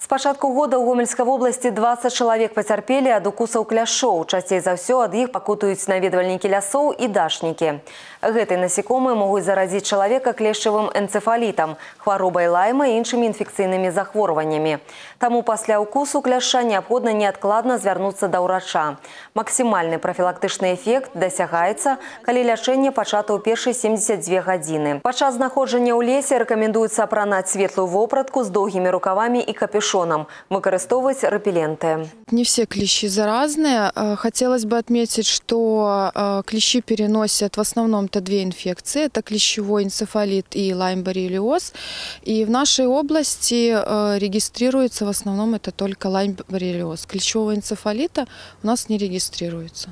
С пачатку года ў гомельскай вобласці 20 чалавек пацярпелі ад укусаў кляшоў. Часцей за ўсё ад іх пакутаюць наведвальнікі лясоў і дашнікі. Гэтыя насекомыя могуць заразіць чалавека клешчавым энцефалітам, хваробай лайма і іншымі інфекцыйнымі захворваннямі. Таму пасля ўкусу кляша неабходна неадкладна звярнуцца да ўрача. Максімальны прафілактычны эфект дасягаецца, калі лячэнне пачата ў першы 72 гадзіны. Падчас знаходжання ў лесе рэкамендуецца апранаць светлую вопратку з доўгімі рукавамі і капюшамі капюшоном, выкарыстоўваць репелленты. Не все клещи заразные. Э, хотелось бы отметить, что э, клещи переносят в основном-то две инфекции. Это клещевой энцефалит и лаймборрелиоз. И в нашей области э, регистрируется в основном это только лаймборрелиоз. Клещевого энцефалита у нас не регистрируется.